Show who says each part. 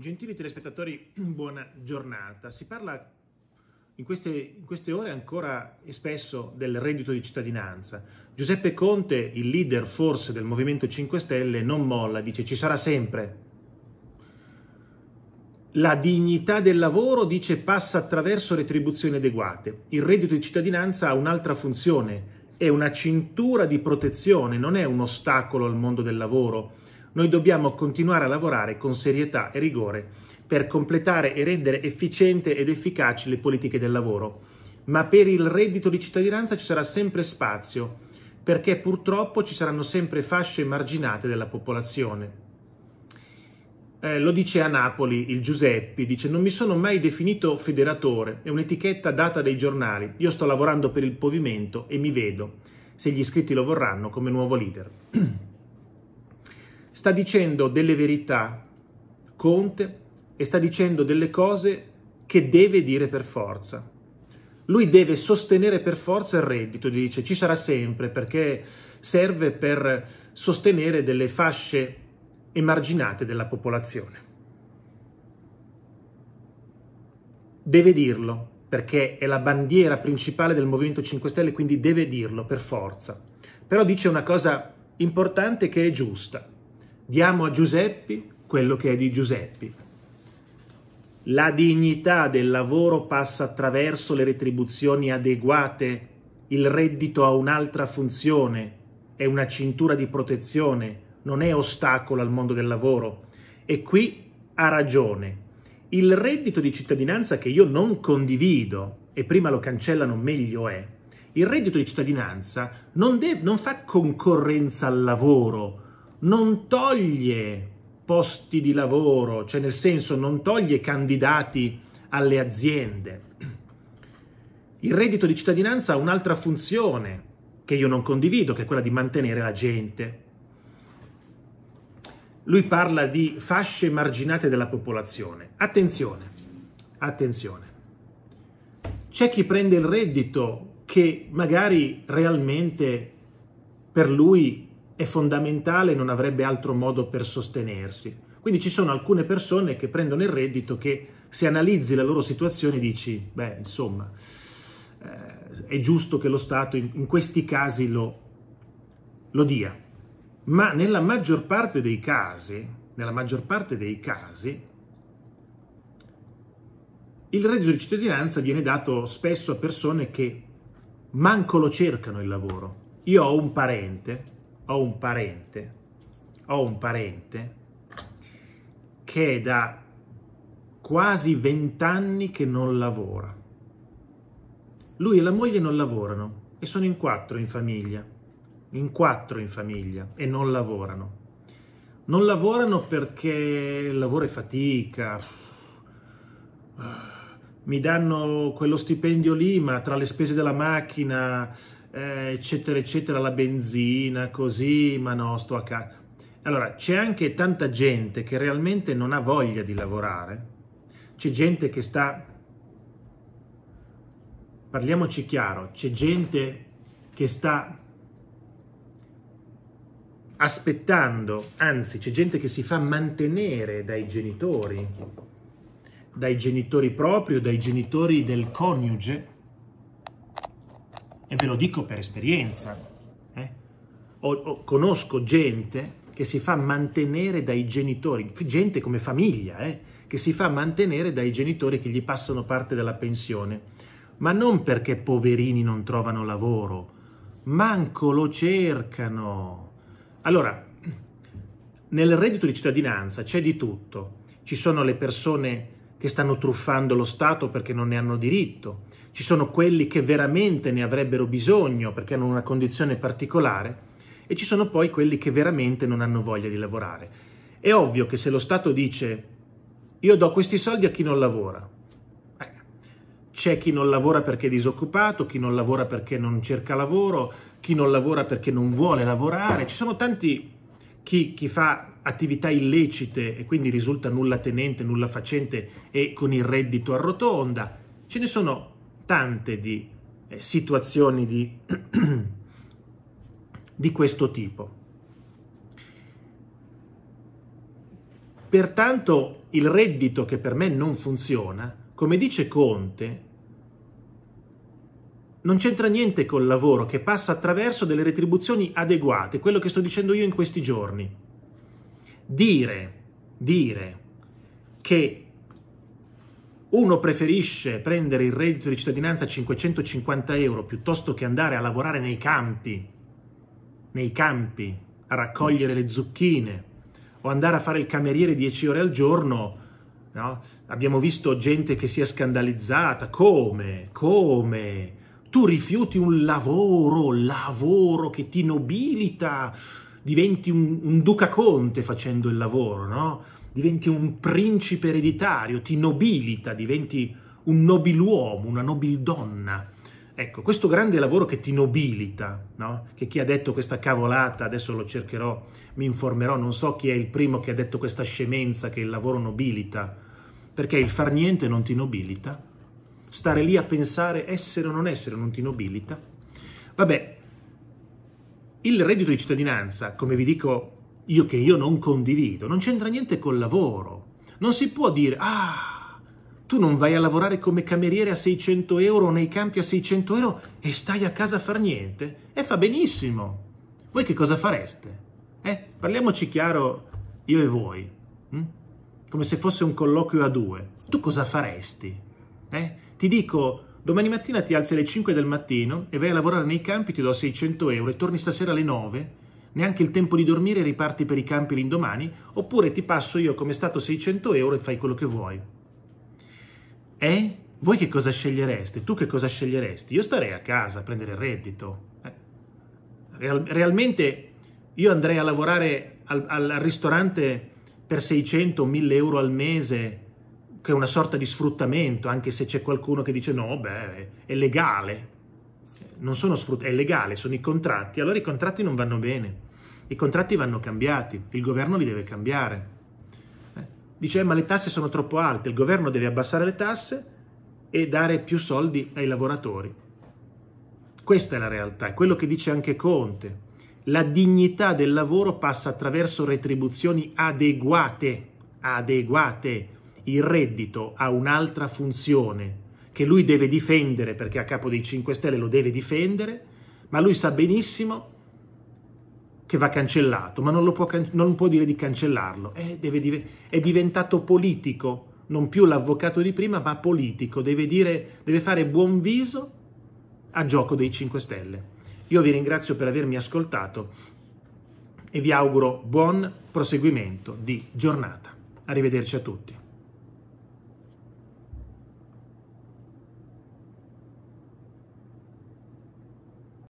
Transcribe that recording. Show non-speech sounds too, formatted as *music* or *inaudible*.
Speaker 1: Gentili telespettatori, *clears throat* buona giornata. Si parla in queste, in queste, ore ancora e spesso del reddito di cittadinanza. Giuseppe Conte, il leader forse del Movimento 5 Stelle, non molla, dice ci sarà sempre. La dignità del lavoro, dice, passa attraverso retribuzioni adeguate. Il reddito di cittadinanza ha un'altra funzione, è una cintura di protezione, non è un ostacolo al mondo del lavoro noi dobbiamo continuare a lavorare con serietà e rigore per completare e rendere efficiente ed efficaci le politiche del lavoro. Ma per il reddito di cittadinanza ci sarà sempre spazio, perché purtroppo ci saranno sempre fasce marginate della popolazione. Eh, lo dice a Napoli il Giuseppi, dice non mi sono mai definito federatore, è un'etichetta data dai giornali, io sto lavorando per il movimento e mi vedo, se gli iscritti lo vorranno, come nuovo leader. *clears throat* sta dicendo delle verità Conte e sta dicendo delle cose che deve dire per forza. Lui deve sostenere per forza il reddito, dice ci sarà sempre perché serve per sostenere delle fasce emarginate della popolazione. Deve dirlo perché è la bandiera principale del Movimento 5 Stelle, quindi deve dirlo per forza. Però dice una cosa importante che è giusta Diamo a Giuseppe quello che è di Giuseppe. La dignità del lavoro passa attraverso le retribuzioni adeguate, il reddito ha un'altra funzione, è una cintura di protezione, non è ostacolo al mondo del lavoro. E qui ha ragione. Il reddito di cittadinanza che io non condivido, e prima lo cancellano meglio è, il reddito di cittadinanza non, non fa concorrenza al lavoro, non toglie posti di lavoro, cioè nel senso non toglie candidati alle aziende. Il reddito di cittadinanza ha un'altra funzione che io non condivido, che è quella di mantenere la gente. Lui parla di fasce marginate della popolazione. Attenzione, attenzione. C'è chi prende il reddito che magari realmente per lui è fondamentale e non avrebbe altro modo per sostenersi. Quindi ci sono alcune persone che prendono il reddito che se analizzi la loro situazione dici, beh, insomma, eh, è giusto che lo Stato in, in questi casi lo, lo, dia. Ma nella maggior parte dei casi, nella maggior parte dei casi, il reddito di cittadinanza viene dato spesso a persone che manco lo cercano il lavoro. Io ho un parente ho un parente, ho un parente che è da quasi vent'anni che non lavora. Lui e la moglie non lavorano e sono in quattro in famiglia, in quattro in famiglia e non lavorano. Non lavorano perché il lavoro è fatica, ah, mi danno quello stipendio lì, ma tra le spese della macchina, eh, eccetera, eccetera, la benzina, così, ma no, sto a casa. Allora, c'è anche tanta gente che realmente non ha voglia di lavorare, c'è gente che sta, parliamoci chiaro, c'è gente che sta aspettando, anzi c'è gente che si fa mantenere dai genitori, dai genitori propri o dai genitori del coniuge, e ve lo dico per esperienza, eh? o, o conosco gente che si fa mantenere dai genitori, gente come famiglia, eh? che si fa mantenere dai genitori che gli passano parte della pensione, ma non perché poverini non trovano lavoro, manco lo cercano. Allora, nel reddito di cittadinanza c'è di tutto, ci sono le persone che stanno truffando lo Stato perché non ne hanno diritto, ci sono quelli che veramente ne avrebbero bisogno perché hanno una condizione particolare e ci sono poi quelli che veramente non hanno voglia di lavorare. È ovvio che se lo Stato dice io do questi soldi a chi non lavora, eh, c'è chi non lavora perché è disoccupato, chi non lavora perché non cerca lavoro, chi non lavora perché non vuole lavorare, ci sono tanti chi, chi fa attività illecite e quindi risulta nulla tenente, nulla facente e con il reddito arrotonda. Ce ne sono tante di eh, situazioni di, *clears throat* di questo tipo. Pertanto il reddito che per me non funziona, come dice Conte, non c'entra niente col lavoro che passa attraverso delle retribuzioni adeguate, quello che sto dicendo io in questi giorni. Dire, dire che uno preferisce prendere il reddito di cittadinanza a 550 euro piuttosto che andare a lavorare nei campi, nei campi, a raccogliere le zucchine o andare a fare il cameriere 10 ore al giorno, no? abbiamo visto gente che si è scandalizzata, come, come, tu rifiuti un lavoro, lavoro che ti nobilita, diventi un, un duca conte facendo il lavoro, no? Diventi un principe ereditario, ti nobilita, diventi un nobiluomo, una nobildonna. Ecco, questo grande lavoro che ti nobilita, no? che chi ha detto questa cavolata, adesso lo cercherò, mi informerò, non so chi è il primo che ha detto questa scemenza che il lavoro nobilita, perché il far niente non ti nobilita stare lì a pensare essere o non essere non ti nobilita. Vabbè, il reddito di cittadinanza, come vi dico io che io non condivido, non c'entra niente col lavoro. Non si può dire, ah, tu non vai a lavorare come cameriere a 600 euro nei campi a 600 euro e stai a casa a far niente? E fa benissimo. Voi che cosa fareste? Eh, parliamoci chiaro io e voi, hm? come se fosse un colloquio a due. Tu cosa faresti? Eh? Ti dico, domani mattina ti alzi alle 5 del mattino e vai a lavorare nei campi, ti do 600 euro e torni stasera alle 9, neanche il tempo di dormire e riparti per i campi l'indomani, oppure ti passo io come stato 600 euro e fai quello che vuoi. E eh? voi che cosa scegliereste? Tu che cosa sceglieresti? Io starei a casa a prendere il reddito. Eh, real, realmente io andrei a lavorare al, al ristorante per 600 1000 euro al mese che è una sorta di sfruttamento, anche se c'è qualcuno che dice no, beh, è legale. Non sono sfruttamento, è legale, sono i contratti. Allora i contratti non vanno bene. I contratti vanno cambiati, il governo li deve cambiare. Eh, dice, eh, ma le tasse sono troppo alte, il governo deve abbassare le tasse e dare più soldi ai lavoratori. Questa è la realtà, è quello che dice anche Conte. La dignità del lavoro passa attraverso retribuzioni adeguate, adeguate, il reddito ha un'altra funzione che lui deve difendere perché a capo dei 5 Stelle lo deve difendere, ma lui sa benissimo che va cancellato, ma non, lo può, non può dire di cancellarlo, eh, deve, è diventato politico, non più l'avvocato di prima, ma politico, deve, dire, deve fare buon viso a gioco dei 5 Stelle. Io vi ringrazio per avermi ascoltato e vi auguro buon proseguimento di giornata. Arrivederci a tutti.